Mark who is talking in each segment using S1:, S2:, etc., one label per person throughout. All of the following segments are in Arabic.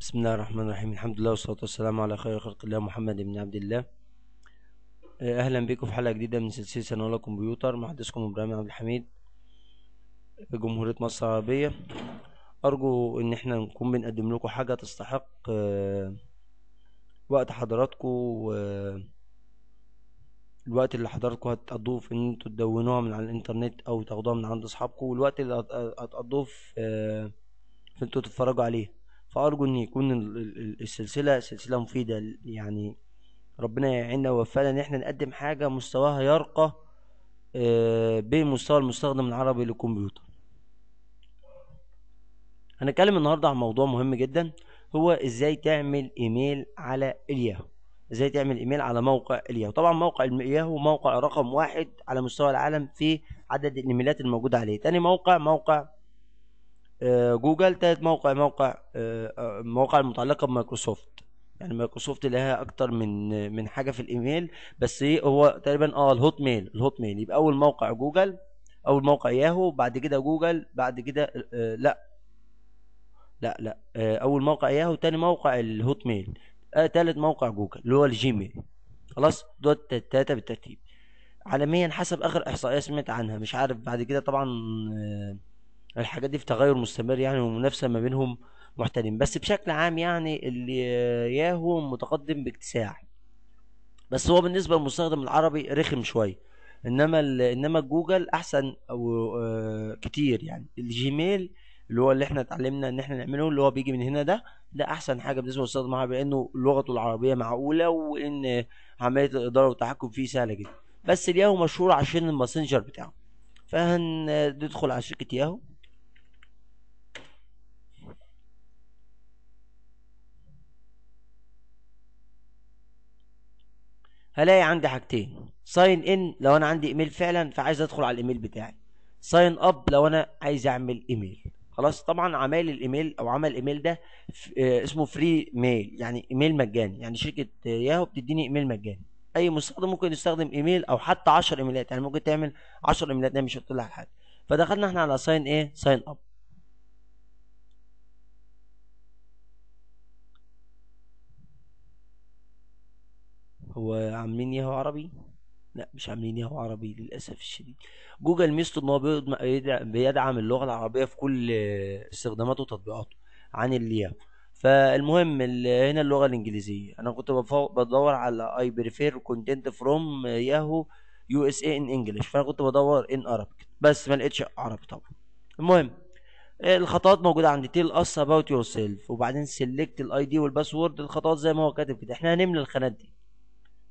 S1: بسم الله الرحمن الرحيم الحمد لله والصلاة والسلام على خير خلق الله محمد بن عبد الله إيه، أهلا بكم في حلقة جديدة من سلسلة سنولا كمبيوتر مع حضرتكم إبراهيم عبد الحميد جمهورية مصر العربية أرجو إن احنا نكون بنقدم لكم حاجة تستحق آه، وقت حضراتكم والوقت اللي حضراتكم هتقضوه في إن انتوا تدونوها من على الإنترنت أو تاخدوها من عند أصحابكم والوقت اللي هتقضوه في إن آه، انتوا تتفرجوا عليه فأرجو إن يكون السلسلة سلسلة مفيدة يعني ربنا يعيننا ويوفقنا إن إحنا نقدم حاجة مستواها يرقى آه، بمستوى المستخدم العربي للكمبيوتر هنتكلم النهاردة عن موضوع مهم جدا هو إزاي تعمل إيميل على الياهو ازاي تعمل ايميل على موقع الياهو طبعا موقع الياهو موقع رقم واحد على مستوى العالم في عدد الايميلات الموجوده عليه تاني موقع موقع آه، جوجل تالت موقع موقع المواقع آه، آه، المتعلقه بمايكروسوفت يعني مايكروسوفت لها اكتر من من حاجه في الايميل بس ايه هو تقريبا اه الهوت ميل الهوت ميل يبقى اول موقع جوجل اول موقع ياهو بعد كده جوجل بعد كده لا لا لا اول موقع ياهو تاني موقع الهوت ميل تالت موقع جوجل اللي هو الجيميل خلاص دول التلاته بالترتيب عالميا حسب اخر احصائيه سمعت عنها مش عارف بعد كده طبعا آه الحاجات دي في تغير مستمر يعني والمنافسه ما بينهم محتدم بس بشكل عام يعني اللي ياهو متقدم باكتساح بس هو بالنسبه للمستخدم العربي رخم شويه انما انما جوجل احسن او آه، كتير يعني الجيميل اللي هو اللي احنا اتعلمنا ان احنا نعمله اللي هو بيجي من هنا ده ده احسن حاجه بالنسبه للمستخدم العربي لانه لغته العربيه معقوله وان عمليه الاداره والتحكم فيه سهله جدا بس الياهو مشهور عشان الماسنجر بتاعه فهندخل على شركه ياهو هلاقي عندي حاجتين ساين ان لو انا عندي ايميل فعلا فعايز ادخل على الايميل بتاعي ساين اب لو انا عايز اعمل ايميل خلاص طبعا عمال الايميل او عمل الايميل ده آه، اسمه فري ميل يعني ايميل مجاني يعني شركه ياهو بتديني ايميل مجاني اي مستخدم ممكن يستخدم ايميل او حتى 10 ايميلات يعني ممكن تعمل 10 ايميلات ده مش هتطلع لحد فدخلنا احنا على ساين ايه ساين اب هو عاملين ياهو عربي لا مش عاملين ياهو عربي للاسف الشديد جوجل ميزته ان هو بيدعم اللغه العربيه في كل استخداماته وتطبيقاته عن الياهو فالمهم هنا اللغه الانجليزيه انا كنت بدور على اي بريفير كونتنت فروم ياهو يو اس اي ان انجلش فانا كنت بدور ان عربي بس ما لقيتش عربي طبعا المهم الخطوات موجوده عند تيل اس اباوت يور سيلف وبعدين سيلكت الاي دي والباسورد الخطوات زي ما هو كاتب كده احنا هنملى الخانات دي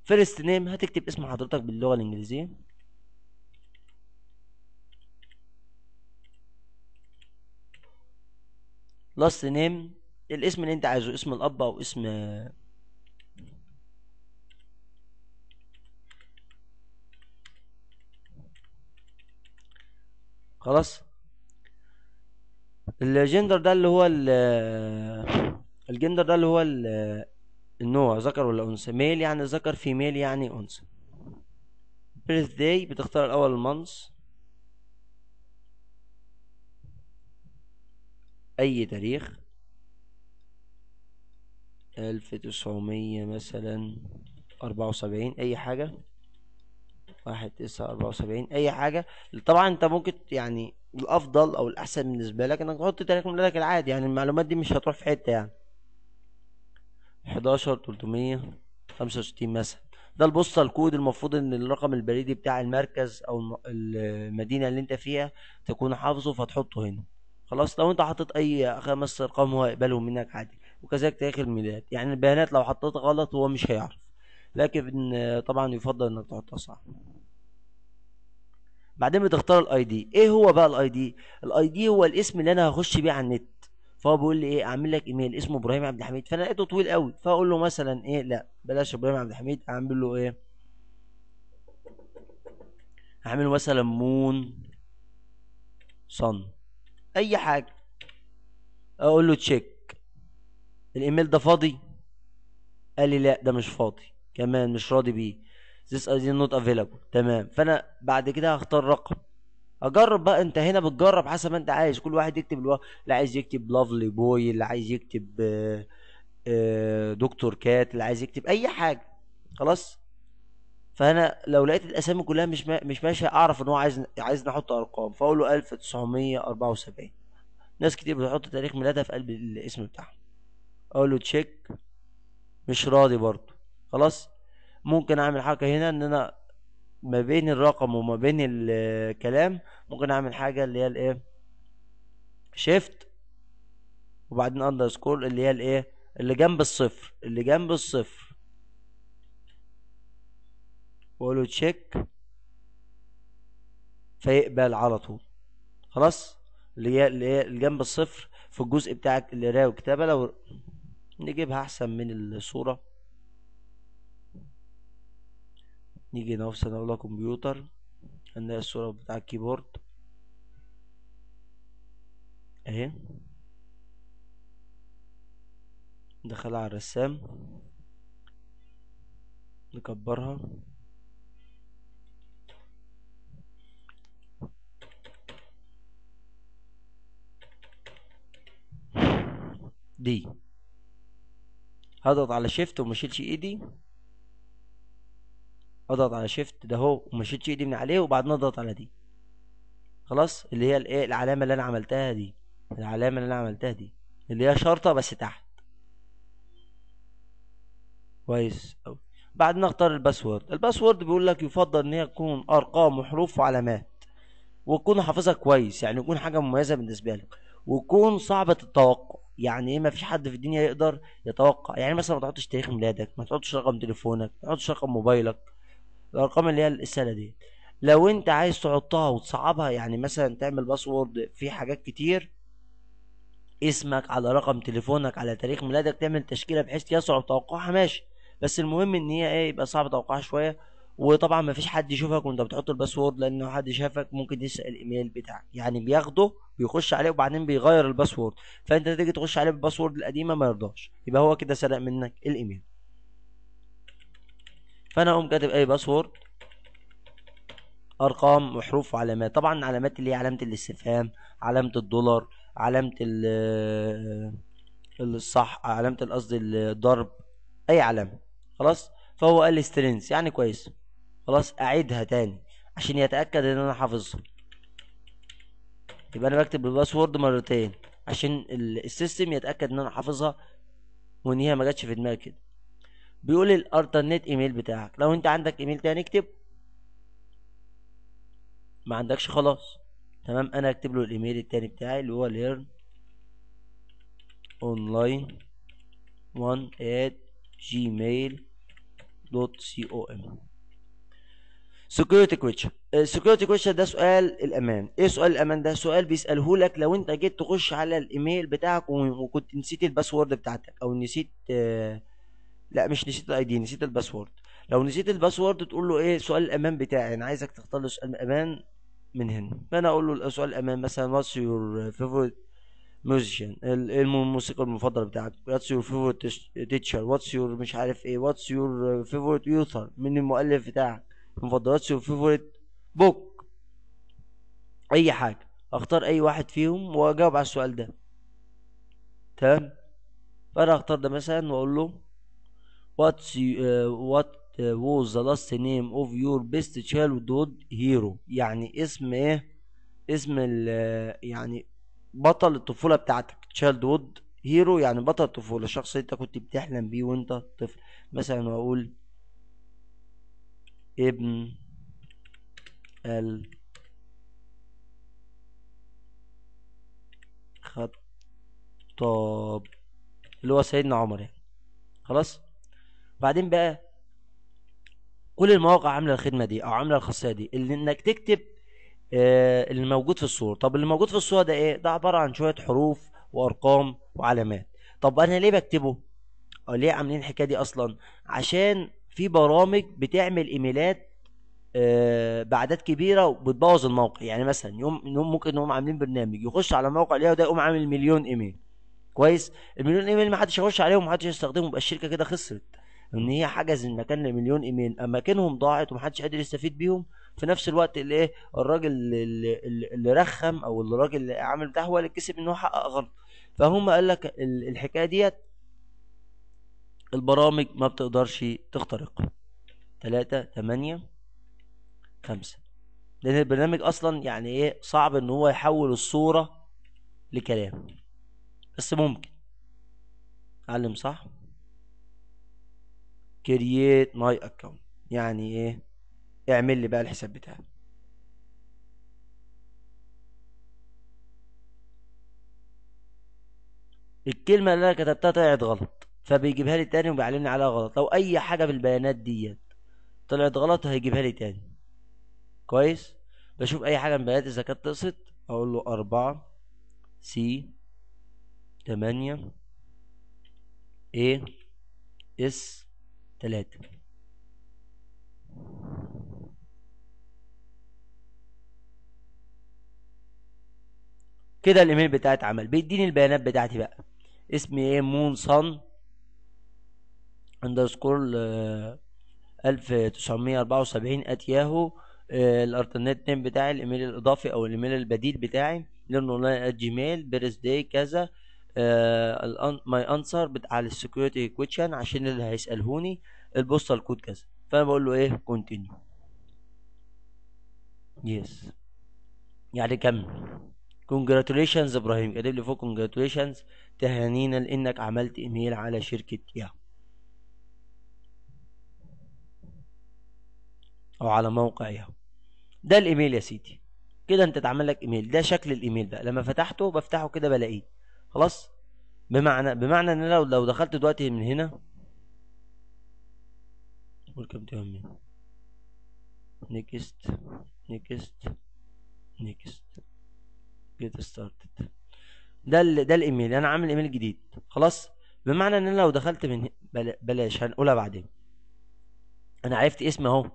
S1: فيرست نيم هتكتب اسم حضرتك باللغه الانجليزيه لاست نيم الاسم اللي انت عايزه اسم الاب او اسم خلاص الجندر ده اللي هو الجندر ده اللي هو النوع ذكر ولا انثى ميل يعني ذكر في ميل يعني انثى بيرث داي بتختار الاول المانس اي تاريخ الف تسعمية مثلا اربعة وسبعين اي حاجة واحد تسعة اربعة وسبعين اي حاجة طبعا انت ممكن يعني الافضل او الاحسن بالنسبة لك انك تحط تاريخ ميلادك العادي يعني المعلومات دي مش هتروح في حتة يعني 365 مثلا ده البوستال كود المفروض ان الرقم البريدي بتاع المركز او المدينه اللي انت فيها تكون حافظه فتحطه هنا خلاص لو انت حطيت اي خمس ارقام هو هيقبلهم منك عادي وكذلك تاريخ الميلاد يعني البيانات لو حطيتها غلط هو مش هيعرف لكن طبعا يفضل انك تحطها صح بعدين بتختار الاي دي ايه هو بقى الاي دي الاي دي هو الاسم اللي انا هخش بيه على النت فهو بيقول لي ايه اعمل لك ايميل اسمه ابراهيم عبد الحميد فانا لقيته طويل قوي فاقول له مثلا ايه لا بلاش ابراهيم عبد الحميد اعمل له ايه هعمل مثلا مون صن اي حاجه اقول له تشيك الايميل ده فاضي قال لي لا ده مش فاضي كمان مش راضي بيه this is not available تمام فانا بعد كده هختار رقم اجرب بقى انت هنا بتجرب حسب ما انت عايز كل واحد يكتب الو... اللي عايز يكتب لافلي بوي اللي عايز يكتب آه، آه، دكتور كات اللي عايز يكتب اي حاجه خلاص فانا لو لقيت الاسامي كلها مش ما... مش ماشيه اعرف ان هو عايز عايز احط ارقام فاقول له 1974 ناس كتير بتحط تاريخ ميلادها في قلب الاسم بتاعها اقول له تشيك مش راضي برضه خلاص ممكن اعمل حركه هنا ان انا ما بين الرقم وما بين الكلام ممكن اعمل حاجه اللي هي الايه شيفت وبعدين اندرسكور اللي هي الايه اللي جنب الصفر اللي جنب الصفر وقوله تشيك فيقبل على طول خلاص اللي هي اللي إيه، هي اللي جنب الصفر في الجزء بتاع القرايه والكتابه لو نجيبها احسن من الصوره نيجي هنا في سنة كمبيوتر هنلاقي الصورة بتاع الكيبورد اهي ندخلها على الرسام نكبرها دي هضغط على شيفت وما ايدي اضغط على شيفت ده هو ومشيتش ايدي من عليه وبعدين اضغط على دي خلاص اللي هي الايه العلامه اللي انا عملتها دي العلامه اللي انا عملتها دي اللي هي شرطه بس تحت كويس اوي بعد نختار الباسورد الباسورد بيقول لك يفضل ان هي تكون ارقام وحروف وعلامات وتكون حافظها كويس يعني يكون حاجه مميزه بالنسبه لك وتكون صعبه التوقع يعني ايه مفيش حد في الدنيا يقدر يتوقع يعني مثلا ما تحطش تاريخ ميلادك ما تحطش رقم تليفونك ما تحطش رقم موبايلك الارقام اللي هي السهله دي لو انت عايز تحطها وتصعبها يعني مثلا تعمل باسورد في حاجات كتير اسمك على رقم تليفونك على تاريخ ميلادك تعمل تشكيله بحيث يصعب توقعها ماشي بس المهم ان هي ايه يبقى صعب توقعها شويه وطبعا مفيش حد يشوفك وانت بتحط الباسورد لان لو حد شافك ممكن يسال الايميل بتاعك يعني بياخده بيخش عليه وبعدين بيغير الباسورد فانت تيجي تخش عليه بالباسورد القديمه ما يرضاش يبقى هو كده سرق منك الايميل فانا اقوم كاتب اي باسورد ارقام وحروف وعلامات طبعا علامات اللي هي علامه الاستفهام علامه الدولار علامه ال آه، الصح علامه القصد الضرب اي علامه خلاص فهو قال لي سترينز يعني كويس خلاص اعيدها تاني عشان يتاكد ان انا حافظها يبقى انا بكتب الباسورد مرتين عشان السيستم يتاكد ان انا حافظها وان هي ما جاتش في دماغي كده بيقول الالترنت ايميل بتاعك لو انت عندك ايميل تاني اكتب ما عندكش خلاص تمام انا اكتب له الايميل التاني بتاعي اللي هو learn online one at gmail.com دوت سي او ام security question السكيورتي uh, كويشن ده سؤال الامان ايه سؤال الامان ده سؤال بيساله لك لو انت جيت تخش على الايميل بتاعك وكنت نسيت الباسورد بتاعتك او نسيت آه لا مش نسيت الاي دي نسيت الباسورد لو نسيت الباسورد تقول له ايه سؤال الامان بتاعي انا عايزك تختار لي سؤال الامان من هنا فانا اقول له سؤال الامان مثلا واتس يور فيفورت ميوزيشن الموسيقى المفضله بتاعك واتس يور فيفورت تيتشر واتس يور مش عارف ايه واتس يور فيفورت يوثر من المؤلف بتاعك المفضل واتس يور فيفورت بوك اي حاجه اختار اي واحد فيهم واجاوب على السؤال ده تمام فانا اختار ده مثلا واقول له What's, uh, what uh, was the last name of your best childhood hero يعني اسم ايه اسم ال uh, يعني بطل الطفولة بتاعتك childhood هيرو يعني بطل الطفولة شخص انت كنت بتحلم بيه وانت طفل مثلا واقول ابن ال خطاب اللي هو سيدنا عمر يعني خلاص بعدين بقى كل المواقع عامله الخدمه دي او عامله الخاصيه دي اللي انك تكتب آه اللي موجود في الصوره طب اللي موجود في الصوره ده ايه ده عباره عن شويه حروف وارقام وعلامات طب انا ليه بكتبه او ليه عاملين الحكايه دي اصلا عشان في برامج بتعمل ايميلات آه بعدد كبيره وبتبوظ الموقع يعني مثلا يوم ممكن هم عاملين برنامج يخش على موقع ليه ده يقوم عامل مليون ايميل كويس المليون ايميل ما حدش هيخش عليهم ما حدش يستخدمهم يبقى الشركه كده خسرت ان هي حجز المكان لمليون ايميل اماكنهم ضاعت ومحدش قادر يستفيد بيهم في نفس الوقت الايه الراجل اللي, اللي رخم او الراجل اللي عامل ده هو اللي كسب ان هو حقق غلط فهم قال لك الحكايه ديت البرامج ما بتقدرش تخترق تلاتة تمانية خمسة لأن البرنامج أصلا يعني إيه صعب إن هو يحول الصورة لكلام بس ممكن علم صح كرييت ماي اكونت يعني ايه اعمل لي بقى الحساب بتاعي الكلمة اللي انا كتبتها طلعت غلط فبيجيبها لي تاني وبيعلمني عليها غلط لو اي حاجة في البيانات ديت طلعت غلط هيجيبها لي تاني كويس بشوف اي حاجة من البيانات اذا كانت تقصد اقول له اربعة سي تمانية ايه اس ثلاثة كده الايميل بتاعي اتعمل بيديني البيانات بتاعتي بقى اسمي ايه مون صن اندرسكور آه، الف تسعمية اربعة وسبعين ات ياهو الارتنت نيم بتاعي الايميل الاضافي او الايميل البديل بتاعي لانه ات جيميل بيرث داي كذا ماي آه، انسر على السكيورتي كويشن عشان اللي هيسالهوني البوستال الكود كذا فانا بقول له ايه كونتينيو يس يعني كمل كونجراتوليشنز ابراهيم كاتب لي فوق كونجراتوليشنز تهانينا لانك عملت ايميل على شركه ياهو او على موقع ياهو ده الايميل يا سيدي كده انت اتعمل لك ايميل ده شكل الايميل بقى لما فتحته بفتحه كده بلاقيه خلاص بمعنى بمعنى ان لو لو دخلت دلوقتي من هنا ويلكم تو هم نيكست نيكست نيكست جيت ستارتد ده ده الايميل انا عامل ايميل جديد خلاص بمعنى ان انا لو دخلت من بلاش هنقولها بعدين انا عرفت اسمي اهو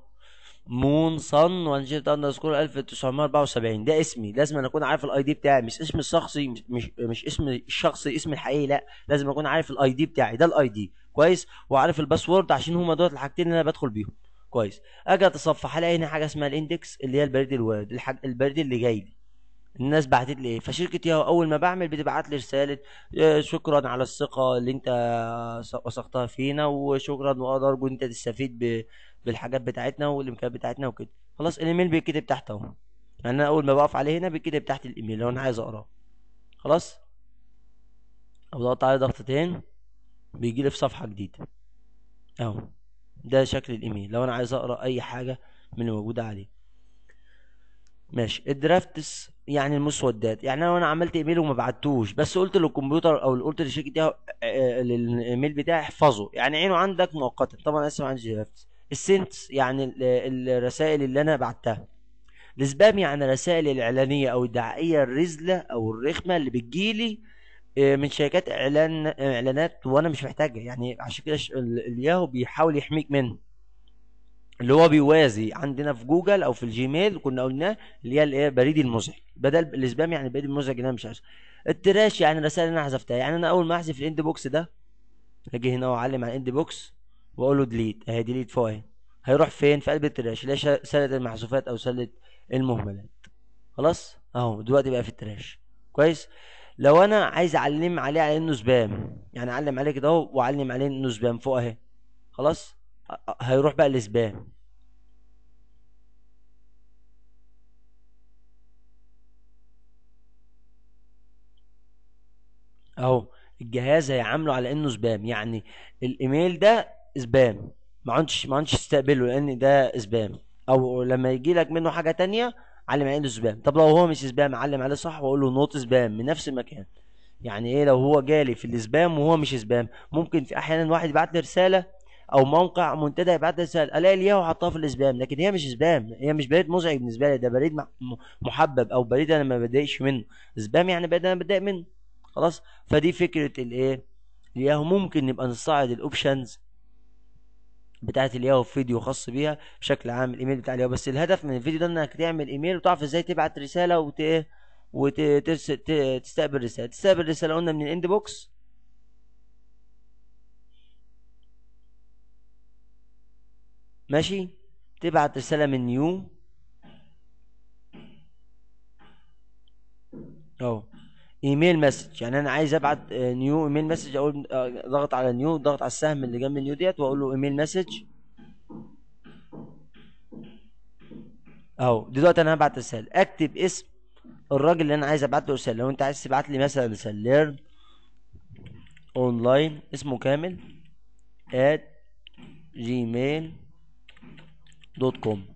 S1: مون صن وان جيت اندرسكور 1974 ده اسمي لازم انا اكون عارف الاي دي بتاعي مش اسم الشخصي مش مش, اسم الشخصي اسم الحقيقي لا لازم اكون عارف الاي دي بتاعي ده الاي دي كويس وعارف الباسورد عشان هما دول الحاجتين اللي انا بدخل بيهم كويس اجي اتصفح الاقي هنا حاجه اسمها الاندكس اللي هي البريد الوارد البريد اللي جاي لي الناس بعتت لي ايه فشركه ياهو اول ما بعمل بتبعت لي رساله شكرا على الثقه اللي انت وثقتها فينا وشكرا وارجو ارجو انت تستفيد بالحاجات بتاعتنا والامكانيات بتاعتنا وكده خلاص الايميل بيتكتب تحت اهو يعني انا اول ما بقف عليه هنا بيتكتب تحت الايميل لو انا عايز اقراه خلاص اضغط عليه ضغطتين بيجي لي في صفحه جديده اهو ده شكل الايميل لو انا عايز اقرا اي حاجه من اللي موجوده عليه ماشي الدرافتس يعني المسودات يعني انا عملت ايميل وما بعتوش بس قلت للكمبيوتر او قلت للشركه دي الايميل آه، آه، بتاعي احفظه يعني عينه عندك مؤقتا طبعا اسف عن جرافت السنتس يعني الرسائل اللي انا بعتها السبام يعني الرسائل الاعلانيه او الدعائيه الرزله او الرخمه اللي بتجيلي آه، من شركات اعلان اعلانات وانا مش محتاجها يعني عشان كده الياهو بيحاول يحميك منه اللي هو بيوازي عندنا في جوجل او في الجيميل كنا قلناه اللي هي الايه بريد المزعج بدل الاسبام يعني البريد المزعج اللي انا مش عايزه التراش يعني الرسائل اللي انا حذفتها يعني انا اول ما احذف الاند بوكس ده اجي هنا واعلم على الاند بوكس واقول له ديليت اهي ديليت فوق اهي هيروح فين في قلب التراش اللي هي سله المحذوفات او سله المهملات خلاص اهو دلوقتي بقى في التراش كويس لو انا عايز اعلم عليه على انه سبام يعني اعلم عليه كده اهو واعلم عليه انه سبام فوق اهي خلاص هيروح بقى الاسبام اهو الجهاز هيعامله على انه سبام يعني الايميل ده سبام ما عندش ما عندش تستقبله لان ده سبام او لما يجي لك منه حاجه تانية علم عليه انه سبام طب لو هو مش سبام علم عليه صح واقول له نوت سبام من نفس المكان يعني ايه لو هو جالي في السبام وهو مش سبام ممكن في احيانا واحد يبعت لي رساله او موقع منتدى يبعت رساله الاقي الياهو وحطها في الاسبام لكن هي مش سبام هي مش بريد مزعج بالنسبه لي ده بريد محبب او بريد انا ما بتضايقش منه سبام يعني بريد انا بتضايق منه خلاص فدي فكره الايه الياهو ممكن نبقى نصعد الاوبشنز بتاعت الياهو في فيديو خاص بيها بشكل عام الايميل بتاع الياهو بس الهدف من الفيديو ده انك تعمل ايميل وتعرف ازاي تبعت رساله وت وتستقبل رساله تستقبل رساله قلنا من الاند بوكس ماشي تبعت رسالة من نيو اهو ايميل مسج يعني انا عايز ابعت آه، نيو ايميل مسج اقول آه، ضغط على نيو ضغط على السهم اللي جنب نيو ديت واقول له ايميل مسج اهو دلوقتي انا هبعت رساله اكتب اسم الراجل اللي انا عايز ابعت له رساله لو انت عايز تبعت لي مثلا رساله ليرن اونلاين اسمه كامل at gmail دوت كوم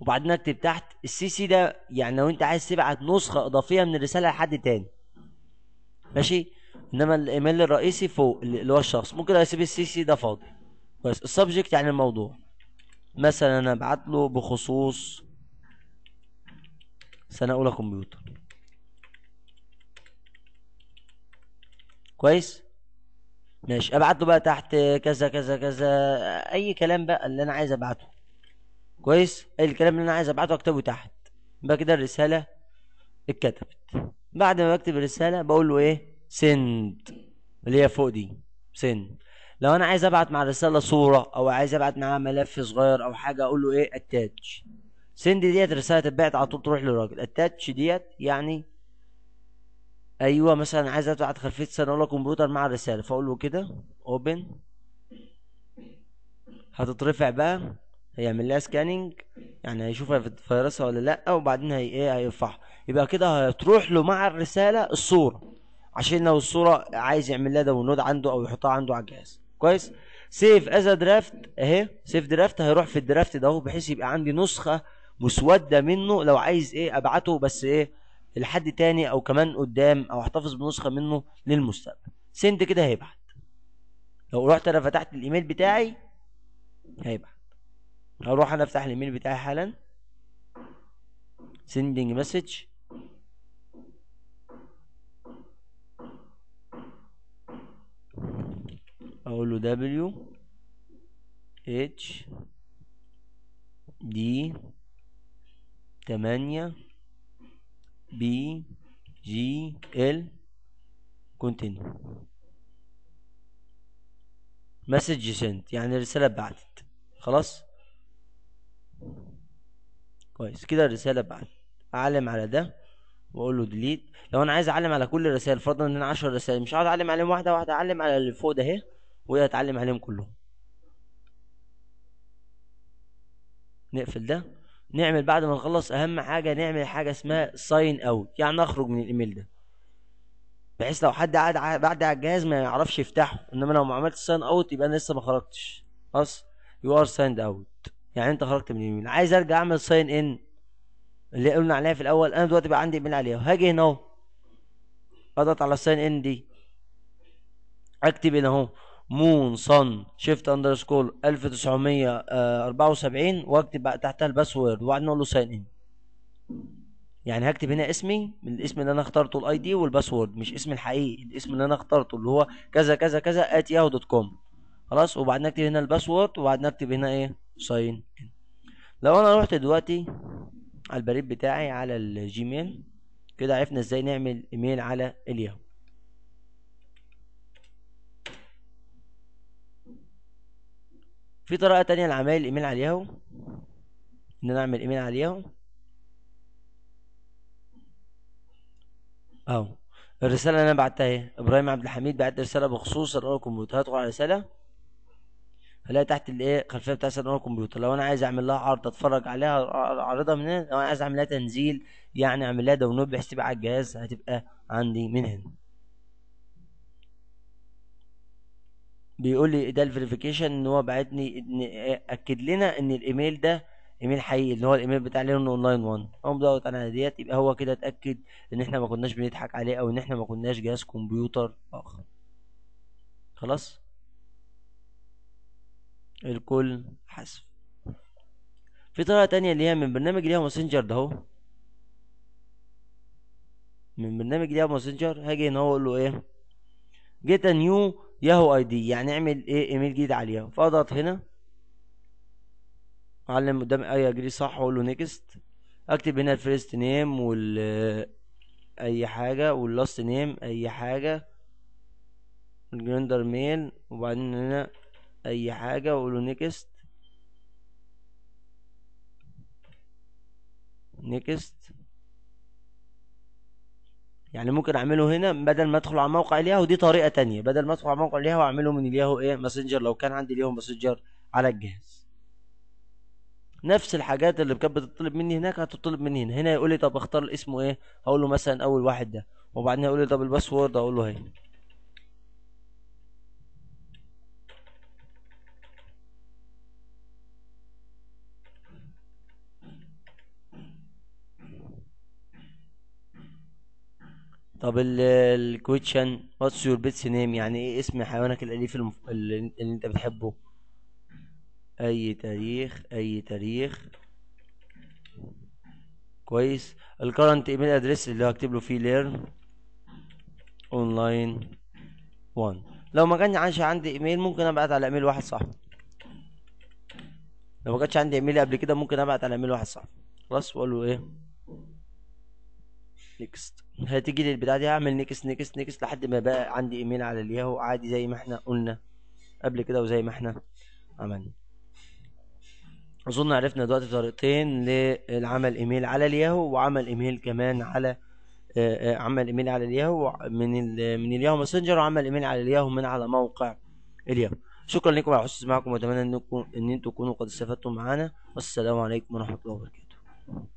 S1: وبعدين اكتب تحت السي سي ده يعني لو انت عايز تبعت نسخه اضافيه من الرساله لحد تاني ماشي انما الايميل الرئيسي فوق اللي هو الشخص ممكن اسيب السي سي ده فاضي بس السبجكت يعني الموضوع مثلا انا ابعت له بخصوص سنه اولى كمبيوتر كويس ماشي ابعت له بقى تحت كذا كذا كذا اي كلام بقى اللي انا عايز ابعته كويس الكلام اللي انا عايز ابعته اكتبه تحت يبقى كده الرساله اتكتبت بعد ما بكتب الرساله بقول له ايه سند اللي هي فوق دي سند لو انا عايز ابعت مع الرساله صوره او عايز ابعت معاها ملف صغير او حاجه اقول له ايه اتاتش سند ديت رساله تبعت على طول تروح للراجل اتاتش ديت يعني ايوه مثلا عايز ابعت خلفيه صناعه كمبيوتر مع الرساله فاقول له كده اوبن هتترفع بقى هيعمل لها سكاننج يعني هيشوف فيروسها ولا لا وبعدين هي ايه هيرفعها يبقى كده هتروح له مع الرساله الصوره عشان لو الصوره عايز يعمل لها داونلود عنده او يحطها عنده على الجهاز كويس سيف از درافت اهي سيف درافت هيروح في الدرافت ده بحيث يبقى عندي نسخه مسوده منه لو عايز ايه ابعته بس ايه لحد تاني او كمان قدام او احتفظ بنسخه منه للمستقبل سند كده هيبعت لو رحت انا فتحت الايميل بتاعي هيبعت هروح انا افتح الايميل بتاعي حالا sending message اقول له W H D 8 B G L continue مسج sent يعني الرسالة اتبعتت خلاص كويس كده الرسالة بعد اعلم على ده واقول له ديليت لو انا عايز اعلم على كل الرسائل فرضا ان انا 10 رسائل مش هقعد اعلم عليهم واحده واحده اعلم على اللي فوق ده اهي وهي هتعلم عليهم كلهم نقفل ده نعمل بعد ما نخلص اهم حاجه نعمل حاجه اسمها ساين اوت يعني نخرج من الايميل ده بحيث لو حد قعد بعد على الجهاز ما يعرفش يفتحه انما لو ما عملتش ساين اوت يبقى انا لسه ما خرجتش خلاص يو ار سايند اوت يعني انت خرجت من اليمين عايز ارجع اعمل ساين ان اللي قلنا عليها في الاول انا دلوقتي بقى عندي ايميل عليها وهاجي هنا اهو اضغط على الساين ان دي اكتب هنا اهو مون صن شيفت اندر سكول 1974 واكتب بقى تحتها الباسورد وبعدين اقول له ساين ان يعني هكتب هنا اسمي من الاسم اللي انا اخترته الاي دي والباسورد مش اسمي الحقيقي الاسم اللي انا اخترته اللي هو كذا كذا كذا ات كوم خلاص وبعدين اكتب هنا الباسورد وبعدين اكتب هنا ايه ساين ان لو انا رحت دلوقتي على البريد بتاعي على الجيميل كده عرفنا ازاي نعمل ايميل على الياهو في طريقة تانية لعمل الايميل على الياهو ان انا اعمل ايميل على الياهو اهو الرسالة اللي انا بعتها اهي ابراهيم عبد الحميد بعت رسالة بخصوص الاوراكم هدخل على الرسالة هلاقي تحت الايه خلفيه بتاع صندوق الكمبيوتر لو انا عايز اعمل لها عرض اتفرج عليها اعرضها من هنا لو انا عايز اعمل لها تنزيل يعني اعمل لها داونلود بحيث تبقى على الجهاز هتبقى عندي من هنا بيقول لي ده الفيريفيكيشن ان هو بعتني ان اكد لنا ان الايميل ده ايميل حقيقي اللي هو الايميل بتاع اون اونلاين 1 اقوم ضغط على ديت يبقى هو كده اتاكد ان احنا ما كناش بنضحك عليه او ان احنا ما كناش جهاز كمبيوتر اخر خلاص الكل حذف في طريقة تانية اللي هي من برنامج الياهو ماسنجر ده اهو من برنامج الياهو ماسنجر هاجي هنا واقول له ايه جيت نيو ياهو اي دي يعني اعمل ايه ايميل جديد عليها فاضغط هنا اعلم قدام اي اجري صح واقول له نيكست اكتب هنا الفيرست نيم وال اي حاجه واللاست نيم اي حاجه الجندر ميل وبعدين هنا اي حاجة وقولوا نيكست نيكست يعني ممكن اعمله هنا بدل ما ادخل على موقع الياهو دي طريقه تانية بدل ما ادخل على موقع الياهو اعمله من الياهو ايه ماسنجر لو كان عندي الياهو ماسنجر على الجهاز نفس الحاجات اللي كانت بتطلب مني هناك هتطلب مني هنا هنا يقول لي طب اختار اسمه ايه هقول له مثلا اول واحد ده وبعدين هيقول لي طب الباسورد اقول له هنا طب الكويتشن واتس يور بيتس نيم يعني ايه اسم حيوانك الاليف المف... اللي انت بتحبه اي تاريخ اي تاريخ كويس الكرنت ايميل ادريس اللي هكتب له فيه ليرن اونلاين 1 لو ما كانش عندي ايميل ممكن ابعت على ايميل واحد صاحبي لو ما كانش عندي ايميل قبل كده ممكن ابعت على ايميل واحد صاحبي خلاص واقول له ايه نيكست هتيجي للبتاع دي هعمل نيكست نيكست نيكست لحد ما بقى عندي ايميل على الياهو عادي زي ما احنا قلنا قبل كده وزي ما احنا عملنا اظن عرفنا دلوقتي طريقتين للعمل ايميل على الياهو وعمل ايميل كمان على آه، آه، عمل ايميل على الياهو من الـ من الياهو ماسنجر وعمل ايميل على الياهو من على موقع الياهو شكرا لكم على حسن استماعكم واتمنى انكم ان انتم تكونوا قد استفدتم معانا والسلام عليكم ورحمه الله وبركاته